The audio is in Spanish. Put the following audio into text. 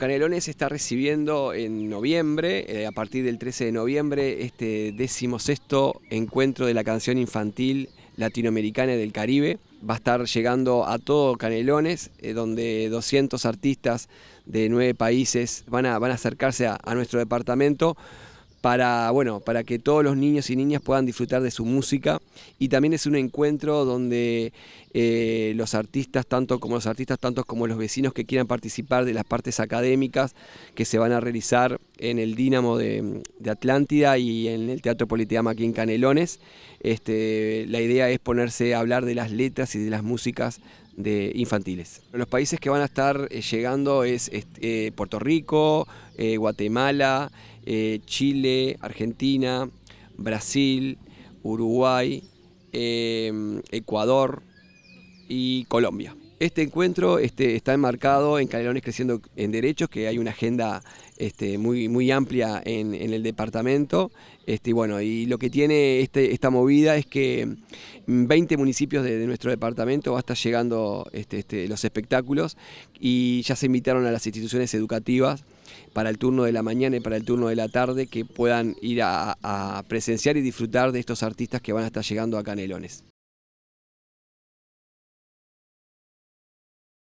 Canelones está recibiendo en noviembre, eh, a partir del 13 de noviembre, este decimosexto encuentro de la canción infantil latinoamericana del Caribe. Va a estar llegando a todo Canelones, eh, donde 200 artistas de nueve países van a, van a acercarse a nuestro departamento para, bueno, para que todos los niños y niñas puedan disfrutar de su música. Y también es un encuentro donde eh, los artistas, tanto como los artistas, tanto como los vecinos que quieran participar de las partes académicas que se van a realizar en el Dínamo de, Atlántida y en el Teatro Politeama aquí en Canelones. Este, la idea es ponerse a hablar de las letras y de las músicas de infantiles. Los países que van a estar eh, llegando es eh, Puerto Rico, eh, Guatemala, Chile, Argentina, Brasil, Uruguay, Ecuador y Colombia. Este encuentro este, está enmarcado en Canelones Creciendo en Derechos, que hay una agenda este, muy, amplia en, el departamento. Este, bueno, y lo que tiene esta movida es que 20 mm, municipios de, nuestro departamento van a estar llegando los espectáculos y ya se invitaron a las instituciones educativas para el turno de la mañana y para el turno de la tarde que puedan ir a presenciar y disfrutar de estos artistas que van a estar llegando a Canelones.